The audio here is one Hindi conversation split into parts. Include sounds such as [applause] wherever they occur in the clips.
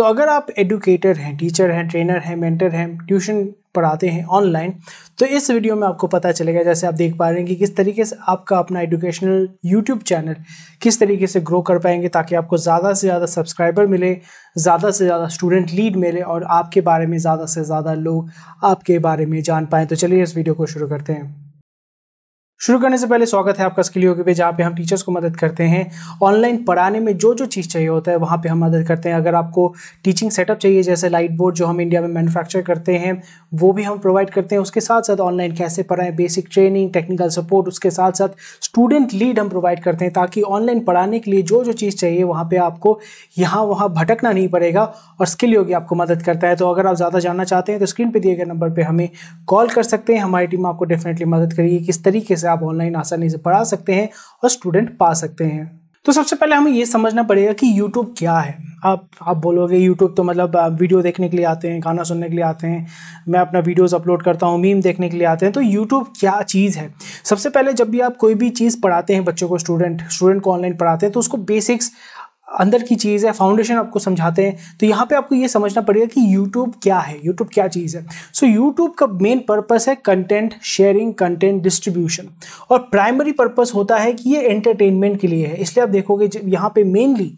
तो अगर आप एडुकेटर हैं टीचर हैं ट्रेनर हैं मेंटर हैं ट्यूशन पढ़ाते हैं ऑनलाइन तो इस वीडियो में आपको पता चलेगा जैसे आप देख पा रहे हैं कि किस तरीके से आपका अपना एडुकेशनल यूट्यूब चैनल किस तरीके से ग्रो कर पाएंगे ताकि आपको ज़्यादा से ज़्यादा सब्सक्राइबर मिले ज़्यादा से ज़्यादा स्टूडेंट लीड मिले और आपके बारे में ज़्यादा से ज़्यादा लोग आपके बारे में जान पाएँ तो चलिए इस वीडियो को शुरू करते हैं शुरू करने से पहले स्वागत है आपका स्किल योगी पे जहाँ पे हम टीचर्स को मदद करते हैं ऑनलाइन पढ़ाने में जो जो चीज़ चाहिए होता है वहाँ पे हम मदद करते हैं अगर आपको टीचिंग सेटअप चाहिए जैसे लाइट बोर्ड जो हम इंडिया में मैन्युफैक्चर करते हैं वो भी हम प्रोवाइड करते हैं उसके साथ साथ ऑनलाइन कैसे पढ़ाएं बेसिक ट्रेनिंग टेक्निकल सपोर्ट उसके साथ साथ स्टूडेंट लीड हम प्रोवाइड करते हैं ताकि ऑनलाइन पढ़ाने के लिए जो जो चीज़ चाहिए वहाँ पर आपको यहाँ वहाँ भटकना नहीं पड़ेगा और स्किल योगी आपको मदद करता है तो अगर आप ज़्यादा जानना चाहते हैं तो स्क्रीन पर दिए गए नंबर पर हमें कॉल कर सकते हैं हमारी टीम आपको डेफिनेटली मदद करेगी किस तरीके से आप ऑनलाइन आसानी से पढ़ा सकते हैं और स्टूडेंट पा सकते हैं तो सबसे पहले हमें ये समझना पड़ेगा कि यूट्यूब क्या है आप आप बोलोगे यूट्यूब तो मतलब वीडियो देखने के लिए आते हैं गाना सुनने के लिए आते हैं मैं अपना वीडियोस अपलोड करता हूँ मीम देखने के लिए आते हैं तो यूट्यूब क्या चीज़ है सबसे पहले जब भी आप कोई भी चीज़ पढ़ाते हैं बच्चों को स्टूडेंट स्टूडेंट को ऑनलाइन पढ़ाते हैं तो उसको बेसिक्स अंदर की चीज़ है फाउंडेशन आपको समझाते हैं तो यहाँ पे आपको ये समझना पड़ेगा कि यूट्यूब क्या है यूट्यूब क्या चीज़ है सो so, यूट्यूब का मेन पर्पस है कंटेंट शेयरिंग कंटेंट डिस्ट्रीब्यूशन और प्राइमरी पर्पस होता है कि ये एंटरटेनमेंट के लिए है इसलिए आप देखोगे जब यहाँ पे मेनली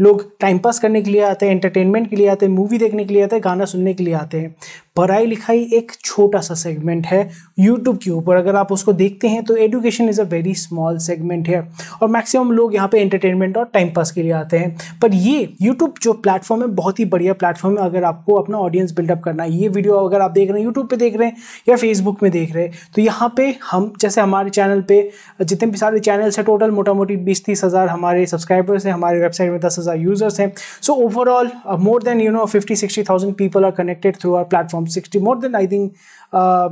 लोग टाइम पास करने के लिए आते हैं एंटरटेनमेंट के लिए आते हैं मूवी देखने के लिए आते हैं गाना सुनने के लिए आते हैं पढ़ाई लिखाई एक छोटा सा सेगमेंट है यूट्यूब के ऊपर अगर आप उसको देखते हैं तो education is a very small segment है और मैक्सिमम लोग यहाँ पे एंटरटेनमेंट और टाइम पास के लिए आते हैं हैं पर ये यूट्यूब जो प्लेटफॉर्म है बहुत ही बढ़िया प्लेटफॉर्म है अगर आपको अपना ऑडियंस बिल्डअप करना है ये वीडियो अगर आप देख रहे हैं यूट्यूब पर देख रहे हैं या फेसबुक में देख रहे हैं तो यहाँ पर हम जैसे हमारे चैनल पर जितने भी सारे चैनल्स हैं टोटल मोटा मोटी बीस तीस हज़ार हमारे सब्सक्राइबर्स हैं हमारे वेबसाइट में दस हज़ार यूज़र्स हैं so overall more than you know fifty sixty thousand people are connected through our platform sixty more than I think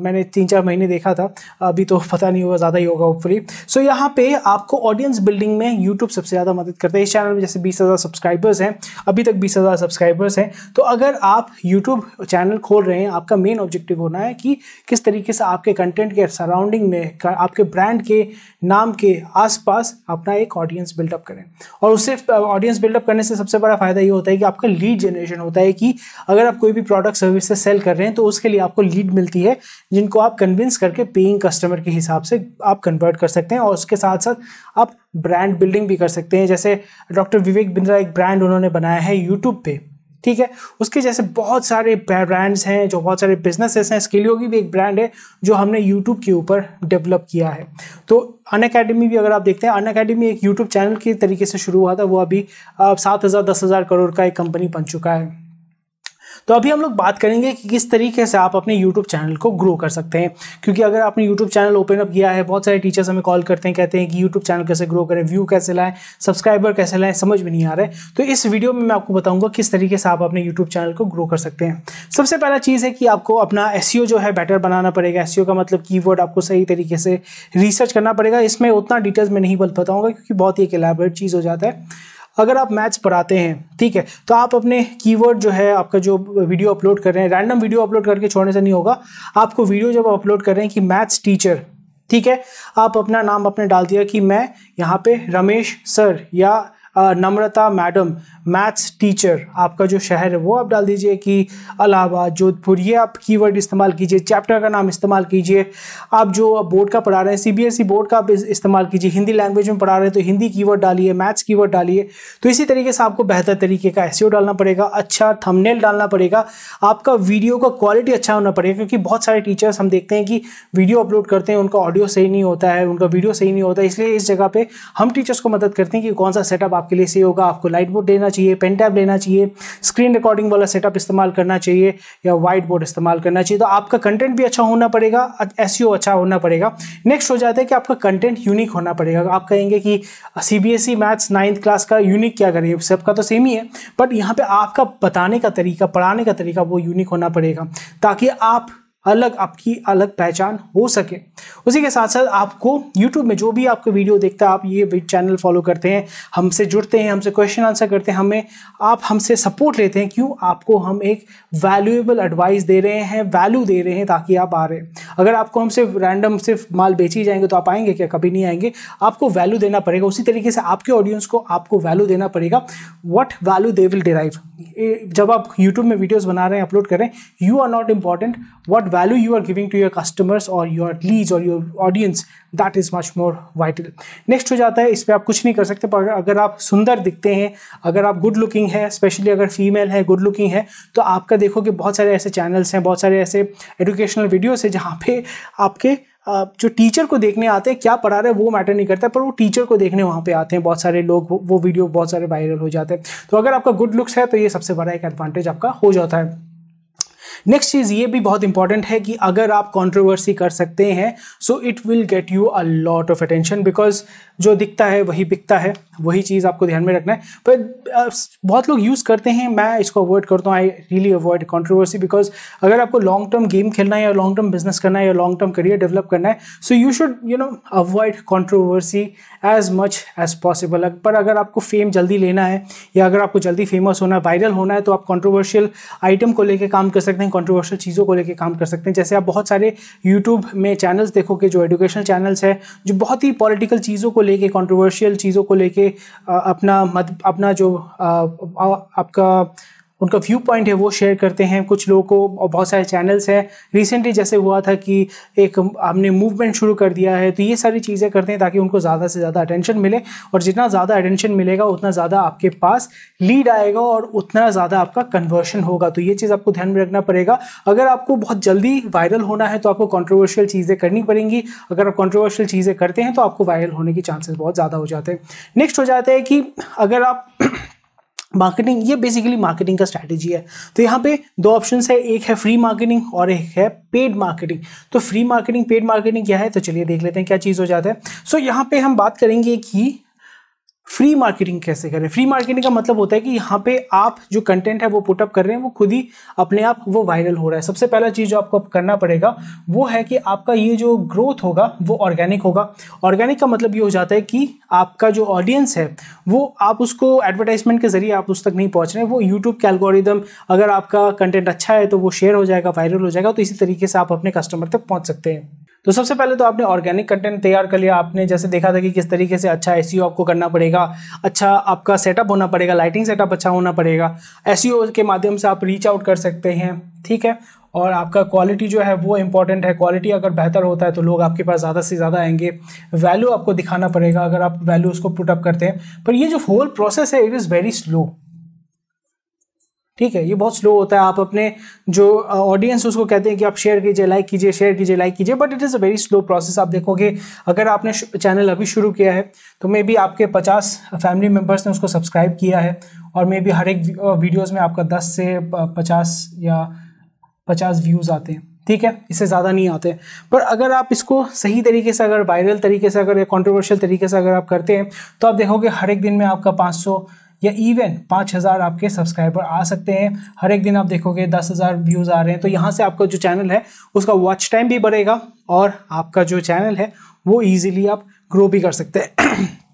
मैंने तीन चार महीने देखा था अभी तो [laughs] पता नहीं होगा ज़्यादा ही होगा होपफुली सो so, यहाँ पे आपको ऑडियंस बिल्डिंग में यूट्यूब सबसे ज़्यादा मदद करता है इस चैनल में जैसे बीस बीस हज़ार सब्सक्राइबर्स हैं अभी तक बीस हज़ार सब्सक्राइबर्स हैं तो अगर आप यूट्यूब चैनल खोल रहे हैं आपका मेन ऑब्जेक्टिव होना है कि किस तरीके से आपके कंटेंट के सराउंडिंग में आपके ब्रांड के नाम के आसपास अपना एक ऑडियंस बिल्डअप करें और उससे ऑडियंस बिल्डअप करने से सबसे बड़ा फ़ायदा ये होता है कि आपका लीड जनरेशन होता है कि अगर आप कोई भी प्रोडक्ट सर्विस से सेल कर रहे हैं तो उसके लिए आपको लीड मिलती है जिनको आप कन्विंस करके पेइंग कस्टमर के हिसाब से आप कन्वर्ट कर सकते हैं और उसके साथ साथ आप ब्रांड बिल्डिंग भी कर सकते हैं जैसे डॉक्टर विवेक बिंद्रा एक ब्रांड उन्होंने बनाया है यूट्यूब पे ठीक है उसके जैसे बहुत सारे ब्रांड्स हैं जो बहुत सारे बिजनेसेस हैं स्किलियो की भी एक ब्रांड है जो हमने यूट्यूब के ऊपर डेवलप किया है तो अन अकेडमी भी अगर आप देखते हैं अन अकेडमी एक यूट्यूब चैनल के तरीके से शुरू हुआ था वो अभी सात हज़ार दस हज़ार करोड़ का एक कंपनी बन चुका है तो अभी हम लोग बात करेंगे कि किस तरीके से आप अपने यूट्यूब चैनल को ग्रो कर सकते हैं क्योंकि अगर आपने यूट्यूब चैनल ओपन अप किया है बहुत सारे टीचर्स हमें कॉल करते हैं कहते हैं कि यूट्यूब चैनल कैसे ग्रो करें व्यू कैसे लाएं सब्सक्राइबर कैसे लाएं समझ में नहीं आ रहा तो इस वीडियो में मैं आपको बताऊंगा किस तरीके से आप अपने यूट्यूब चैनल को ग्रो कर सकते हैं सबसे पहला चीज़ है कि आपको अपना एस e जो है बेटर बनाना पड़ेगा एस e का मतलब की आपको सही तरीके से रिसर्च करना पड़ेगा इसमें उतना डिटेल्स में नहीं बल बताऊँगा क्योंकि बहुत ही एक चीज़ हो जाता है अगर आप मैथ्स पढ़ाते हैं ठीक है तो आप अपने कीवर्ड जो है आपका जो वीडियो अपलोड कर रहे हैं रैंडम वीडियो अपलोड करके छोड़ने से नहीं होगा आपको वीडियो जब अपलोड कर रहे हैं कि मैथ्स टीचर ठीक है आप अपना नाम अपने डाल दिया कि मैं यहाँ पे रमेश सर या नम्रता मैडम मैथ्स टीचर आपका जो शहर है वो आप डाल दीजिए कि अलावा जोधपुर ये आप कीवर्ड इस्तेमाल कीजिए चैप्टर का नाम इस्तेमाल कीजिए आप जो बोर्ड का पढ़ा रहे हैं सीबीएसई e बोर्ड का आप इस्तेमाल कीजिए हिंदी लैंग्वेज में पढ़ा रहे हैं तो हिंदी कीवर्ड डालिए मैथ्स कीवर्ड डालिए तो इसी तरीके से आपको बेहतर तरीके का एस e डालना पड़ेगा अच्छा थमनेल डालना पड़ेगा आपका वीडियो का क्वालिटी अच्छा होना पड़ेगा क्योंकि बहुत सारे टीचर्स हम देखते हैं कि वीडियो अपलोड करते हैं उनका ऑडियो सही नहीं होता है उनका वीडियो सही नहीं होता इसलिए इस जगह पर हम टीचर्स को मदद करते हैं कि कौन सा सेटअप आप आपके लिए सही होगा आपको लाइट बोर्ड लेना चाहिए पेन टैब लेना चाहिए स्क्रीन रिकॉर्डिंग वाला सेटअप इस्तेमाल करना चाहिए या वाइट बोर्ड इस्तेमाल करना चाहिए तो आपका कंटेंट भी अच्छा होना पड़ेगा एस e अच्छा होना पड़ेगा नेक्स्ट हो जाता है कि आपका कंटेंट यूनिक होना पड़ेगा आप कहेंगे कि C B S E maths ninth class का यूनिक क्या करेंगे सबका तो सेम ही है बट यहाँ पर आपका बताने का तरीका पढ़ाने का तरीका वो यूनिक होना पड़ेगा ताकि आप अलग आपकी अलग पहचान हो सके उसी के साथ साथ आपको यूट्यूब में जो भी आपको वीडियो देखता है आप ये चैनल फॉलो करते हैं हमसे जुड़ते हैं हमसे क्वेश्चन आंसर करते हैं हमें आप हमसे सपोर्ट लेते हैं क्यों आपको हम एक वैल्यूएबल एडवाइस दे रहे हैं वैल्यू दे रहे हैं ताकि आप आ रहे हैं अगर आपको हम सिर्फ रैंडम सिर्फ माल बेची जाएंगे तो आप आएंगे क्या कभी नहीं आएंगे आपको वैल्यू देना पड़ेगा उसी तरीके से आपके ऑडियंस को आपको वैल्यू देना पड़ेगा what value they will derive जब आप यूट्यूब में वीडियोज़ बना रहे हैं अपलोड कर रहे हैं you are not important what value you are giving to your customers or your leads or your audience that is much more vital next हो जाता है इस पर आप कुछ नहीं कर सकते पर अगर आप सुंदर दिखते हैं अगर आप गुड लुकिंग है स्पेशली अगर फीमेल है गुड लुकिंग है तो आपका देखो कि बहुत सारे ऐसे चैनल्स हैं बहुत सारे ऐसे एडुकेशनल वीडियोस हैं जहाँ पे आपके जो टीचर को देखने आते हैं क्या पढ़ा रहे हैं वो मैटर नहीं करता पर वो टीचर को देखने वहाँ पे आते हैं बहुत सारे लोग वो वीडियो बहुत सारे वायरल हो जाते हैं तो अगर आपका गुड लुक्स है तो ये सबसे बड़ा एक एडवांटेज आपका हो जाता है नेक्स्ट चीज़ ये भी बहुत इंपॉर्टेंट है कि अगर आप कंट्रोवर्सी कर सकते हैं so it will get you a lot of attention because जो दिखता है वही बिकता है वही चीज़ आपको ध्यान में रखना है पर बहुत लोग यूज़ करते हैं मैं इसको अवॉइड करता हूँ I really avoid controversy because अगर आपको लॉन्ग टर्म गेम खेलना है या लॉन्ग टर्म बिजनेस करना है या लॉन्ग टर्म करियर डेवलप करना है so you should you know avoid controversy as much as possible पर अगर आपको फेम जल्दी लेना है या अगर आपको जल्दी फेमस होना है वायरल होना है तो आप कॉन्ट्रोवर्शियल आइटम को लेकर काम कर सकते हैं हैं कॉन्ट्रोवर्शियल चीज़ों को लेकर काम कर सकते हैं जैसे आप बहुत सारे यूट्यूब में चैनल्स देखोगे जो एजुकेशनल चैनल्स हैं जो बहुत ही पॉलिटिकल चीज़ों को लेके कॉन्ट्रोवर्शियल चीज़ों को लेके अपना मत अपना जो आ, आ, आपका उनका व्यू पॉइंट है वो शेयर करते हैं कुछ लोगों को और बहुत सारे चैनल्स हैं रिसेंटली जैसे हुआ था कि एक हमने मूवमेंट शुरू कर दिया है तो ये सारी चीज़ें करते हैं ताकि उनको ज़्यादा से ज़्यादा अटेंशन मिले और जितना ज़्यादा अटेंशन मिलेगा उतना ज़्यादा आपके पास लीड आएगा और उतना ज़्यादा आपका कन्वर्शन होगा तो ये चीज़ आपको ध्यान में रखना पड़ेगा अगर आपको बहुत जल्दी वायरल होना है तो आपको कॉन्ट्रोवर्शियल चीज़ें करनी पड़ेंगी अगर आप कॉन्ट्रोवर्शियल चीज़ें करते हैं तो आपको वायरल होने के चांसेस बहुत ज़्यादा हो जाते हैं नेक्स्ट हो जाता है कि अगर आप मार्केटिंग ये बेसिकली मार्केटिंग का स्ट्रैटेजी है तो यहाँ पे दो ऑप्शन है एक है फ्री मार्केटिंग और एक है पेड मार्केटिंग तो फ्री मार्केटिंग पेड मार्केटिंग क्या है तो चलिए देख लेते हैं क्या चीज़ हो जाता है सो so, यहाँ पे हम बात करेंगे कि फ्री मार्केटिंग कैसे करें फ्री मार्केटिंग का मतलब होता है कि यहाँ पे आप जो कंटेंट है वो पुटअप कर रहे हैं वो खुद ही अपने आप वो वायरल हो रहा है सबसे पहला चीज़ जो आपको करना पड़ेगा वो है कि आपका ये जो ग्रोथ होगा वो ऑर्गेनिक होगा ऑर्गेनिक का मतलब ये हो जाता है कि आपका जो ऑडियंस है वो आप उसको एडवर्टाइजमेंट के जरिए आप उस तक नहीं पहुँच रहे हैं वो यूट्यूब के एल्गोरिदम अगर आपका कंटेंट अच्छा है तो वो शेयर हो जाएगा वायरल हो जाएगा तो इसी तरीके से आप अपने कस्टमर तक पहुँच सकते हैं तो सबसे पहले तो आपने ऑर्गेनिक कंटेंट तैयार कर लिया आपने जैसे देखा था कि किस तरीके से अच्छा एस e आपको करना पड़ेगा अच्छा आपका सेटअप होना पड़ेगा लाइटिंग सेटअप अच्छा होना पड़ेगा एस e के माध्यम से आप रीच आउट कर सकते हैं ठीक है और आपका क्वालिटी जो है वो इम्पॉर्टेंट है क्वालिटी अगर बेहतर होता है तो लोग आपके पास ज़्यादा से ज़्यादा आएंगे वैल्यू आपको दिखाना पड़ेगा अगर आप वैल्यू उसको पुटअप करते हैं पर ये जो होल प्रोसेस है इट इज़ वेरी स्लो ठीक है ये बहुत स्लो होता है आप अपने जो ऑडियंस उसको कहते हैं कि आप शेयर कीजिए लाइक कीजिए शेयर कीजिए लाइक कीजिए but it is a very slow process आप देखोगे अगर आपने चैनल अभी शुरू किया है तो मे बी आपके 50 फैमिली मेम्बर्स ने उसको सब्सक्राइब किया है और मे बी हर एक वीडियोज़ में आपका दस से पचास या पचास व्यूज़ आते हैं ठीक है इससे ज़्यादा नहीं आते पर अगर आप इसको सही तरीके से अगर वायरल तरीके से अगर या कॉन्ट्रोवर्शियल तरीके से अगर आप करते हैं तो आप देखोगे हर एक दिन में आपका पाँच या इवन पाँच हज़ार आपके सब्सक्राइबर आ सकते हैं हर एक दिन आप देखोगे दस हज़ार व्यूज़ आ रहे हैं तो यहाँ से आपका जो चैनल है उसका वॉच टाइम भी बढ़ेगा और आपका जो चैनल है वो ईजिली आप ग्रो भी कर सकते हैं [clears throat]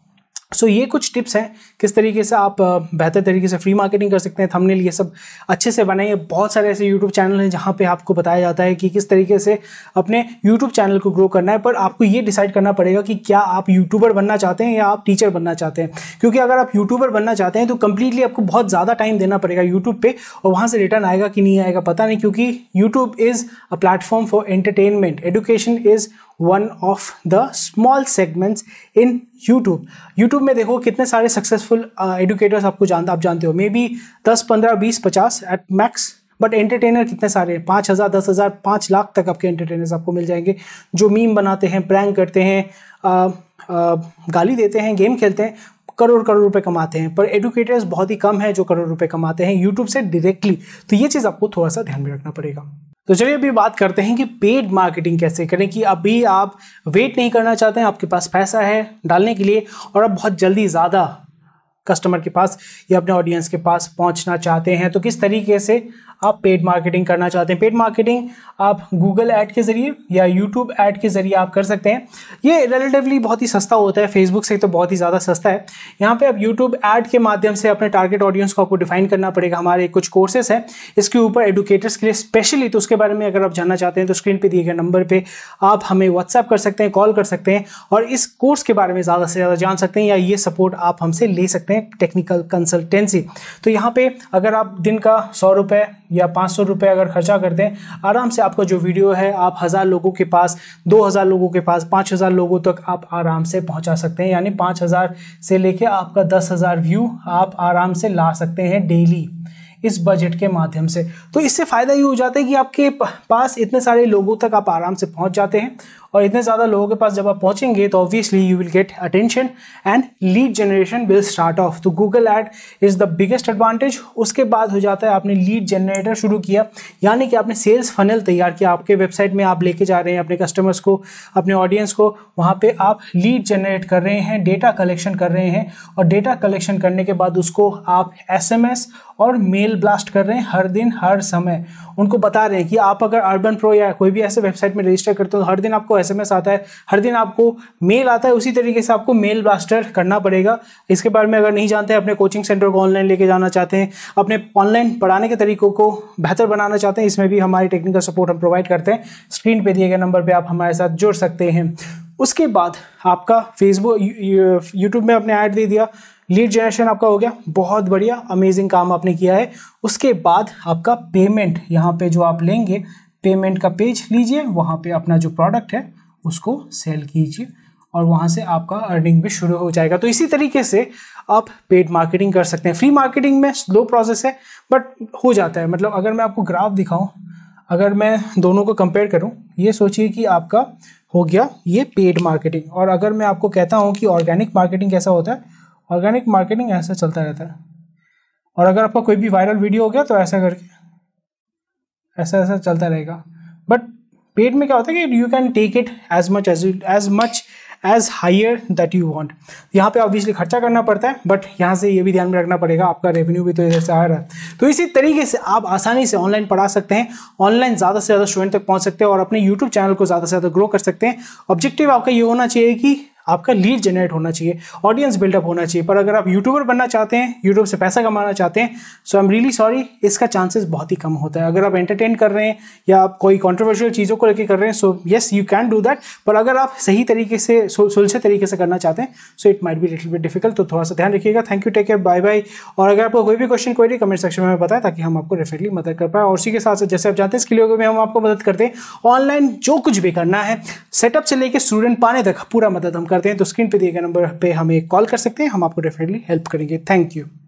सो so, ये कुछ टिप्स हैं किस तरीके से आप बेहतर तरीके से फ्री मार्केटिंग कर सकते हैं थंबनेल ये सब अच्छे से बनाइए बहुत सारे ऐसे यूट्यूब चैनल हैं जहाँ पे आपको बताया जाता है कि किस तरीके से अपने यूट्यूब चैनल को ग्रो करना है पर आपको ये डिसाइड करना पड़ेगा कि क्या आप यूट्यूबर बनना चाहते हैं या आप टीचर बनना चाहते हैं क्योंकि अगर आप यूट्यूबर बनना चाहते हैं तो कम्प्लीटली आपको बहुत ज़्यादा टाइम देना पड़ेगा यूट्यूब पर और वहाँ से रिटर्न आएगा कि नहीं आएगा पता नहीं क्योंकि YouTube is a platform for entertainment education is one of the small segments in YouTube YouTube में देखो कितने सारे सक्सेसफुल एडुकेटर्स uh, आपको जानते आप जानते हो मे बी दस पंद्रह बीस पचास एट मैक्स बट एंटरटेनर कितने सारे हैं पाँच हज़ार दस हज़ार पाँच लाख तक आपके एंटरटेनर्स आपको मिल जाएंगे जो मीम बनाते हैं प्रैंक करते हैं आ, uh, आ, uh, गाली देते हैं गेम खेलते हैं करोड़ करोड़ रुपए कमाते हैं पर एडुकेटर्स बहुत ही कम है जो करोड़ रुपए कमाते हैं यूट्यूब से डायरेक्टली तो ये चीज़ आपको थोड़ा सा ध्यान में रखना पड़ेगा तो चलिए अभी बात करते हैं कि पेड मार्केटिंग कैसे करें कि अभी आप वेट नहीं करना चाहते हैं आपके पास पैसा है डालने के लिए और आप बहुत जल्दी ज़्यादा कस्टमर के पास या अपने ऑडियंस के पास पहुंचना चाहते हैं तो किस तरीके से आप पेड मार्केटिंग करना चाहते हैं पेड मार्केटिंग आप गूगल ऐड के ज़रिए या यूट्यूब ऐड के ज़रिए आप कर सकते हैं ये रिलेटिवली बहुत ही सस्ता होता है फेसबुक से तो बहुत ही ज़्यादा सस्ता है यहाँ पे आप यूट्यूब ऐड के माध्यम से अपने टारगेट ऑडियंस को आपको डिफाइन करना पड़ेगा हमारे कुछ कोर्सेस हैं इसके ऊपर एडुकेटर्स के लिए स्पेशली तो उसके बारे में अगर आप जानना चाहते हैं तो स्क्रीन पर दिए गए नंबर पर आप हमें व्हाट्सएप कर सकते हैं कॉल कर सकते हैं और इस कोर्स के बारे में ज़्यादा से ज़्यादा जान सकते हैं या ये सपोर्ट आप हमसे ले सकते हैं टेक्निकल कंसल्टेंसी तो यहाँ पर अगर आप दिन का सौ रुपये या पाँच सौ रुपये अगर खर्चा करते हैं आराम से आपका जो वीडियो है आप हज़ार लोगों के पास दो हज़ार लोगों के पास पाँच हज़ार लोगों तक आप आराम से पहुंचा सकते हैं यानी पाँच हज़ार से लेके आपका दस हज़ार व्यू आप आराम से ला सकते हैं डेली इस बजट के माध्यम से तो इससे फ़ायदा ये हो जाता है कि आपके पास इतने सारे लोगों तक आप आराम से पहुंच जाते हैं और इतने ज़्यादा लोगों के पास जब आप पहुंचेंगे तो obviously you will get attention and lead generation will start off तो Google ad is the biggest advantage उसके बाद हो जाता है आपने लीड जनरेटर शुरू किया यानी कि आपने सेल्स फनल तैयार किया आपके वेबसाइट में आप लेके जा रहे हैं अपने कस्टमर्स को अपने ऑडियंस को वहाँ पर आप लीड जनरेट कर रहे हैं डेटा कलेक्शन कर रहे हैं और डेटा कलेक्शन करने के बाद उसको आप एस और मेल मेल ब्लास्ट कर रहे हैं हर दिन हर समय उनको बता रहे हैं कि आप अगर अर्बन प्रो या कोई भी ऐसे वेबसाइट में रजिस्टर करते हो तो हर दिन आपको एस आता है हर दिन आपको मेल आता है उसी तरीके से आपको मेल ब्लास्टर करना पड़ेगा इसके बारे में अगर नहीं जानते हैं अपने कोचिंग सेंटर को ऑनलाइन लेके जाना चाहते हैं अपने ऑनलाइन पढ़ाने के तरीकों को बेहतर बनाना चाहते हैं इसमें भी हमारी टेक्निकल सपोर्ट हम प्रोवाइड करते हैं स्क्रीन पे दिए गए नंबर पे आप हमारे साथ जुड़ सकते हैं उसके बाद आपका फेसबुक यूट्यूब में आपने ऐड दे दिया लीड जनरेशन आपका हो गया बहुत बढ़िया अमेजिंग काम आपने किया है उसके बाद आपका पेमेंट यहाँ पे जो आप लेंगे पेमेंट का पेज लीजिए वहाँ पे अपना जो प्रोडक्ट है उसको सेल कीजिए और वहाँ से आपका अर्निंग भी शुरू हो जाएगा तो इसी तरीके से आप पेड मार्केटिंग कर सकते हैं फ्री मार्केटिंग में स्लो प्रोसेस है बट हो जाता है मतलब अगर मैं आपको ग्राफ दिखाऊँ अगर मैं दोनों को कंपेयर करूँ ये सोचिए कि आपका हो गया ये पेड मार्केटिंग और अगर मैं आपको कहता हूँ कि ऑर्गेनिक मार्केटिंग कैसा होता है ऑर्गेनिक मार्केटिंग ऐसा चलता रहता है और अगर आपका कोई भी वायरल वीडियो हो गया तो ऐसा करके ऐसा ऐसा चलता रहेगा बट पेड में क्या होता है कि you can take it as much as as much as higher that you want यहाँ पे ऑब्वियसली खर्चा करना पड़ता है बट यहाँ से ये भी ध्यान में रखना पड़ेगा आपका रेवेन्यू भी तो इधर से आ रहा है तो इसी तरीके से आप आसानी से ऑनलाइन पढ़ा सकते हैं ऑनलाइन ज़्यादा से ज़्यादा स्टूडेंट तक पहुँच सकते हैं और अपने यूट्यूब चैनल को ज़्यादा से ज़्यादा ग्रो कर सकते हैं ऑब्जेक्टिव आपका ये होना चाहिए कि आपका लीड जनरेट होना चाहिए ऑडियंस बिल्डअप होना चाहिए पर अगर आप यूट्यूबर बनना चाहते हैं यूट्यूब से पैसा कमाना चाहते हैं so I am really sorry इसका चांसेस बहुत ही कम होता है अगर आप एंटरटेन कर रहे हैं या आप कोई कॉन्ट्रोवर्शियल चीज़ों को लेकर कर रहे हैं so yes you can do that पर अगर आप सही तरीके से सुलझे तरीके से करना चाहते हैं so it might be little bit difficult तो थोड़ा सा ध्यान रखिएगा thank you take care bye bye और अगर आपको कोई भी क्वेश्चन क्वेरी कमेंट सेक्शन में बताएं ताकि हम आपको रेफरली मदद कर पाए और उसी के साथ साथ जैसे आप जानते हैं इसके लिए में हम आपको मदद करते हैं ऑनलाइन जो कुछ भी करना है सेटअप से लेकर स्टूडेंट पाने तक पूरा मदद हम करते हैं तो स्क्रीन पे दिए गए नंबर पे हमें कॉल कर सकते हैं हम आपको डेफिनेटली हेल्प करेंगे थैंक यू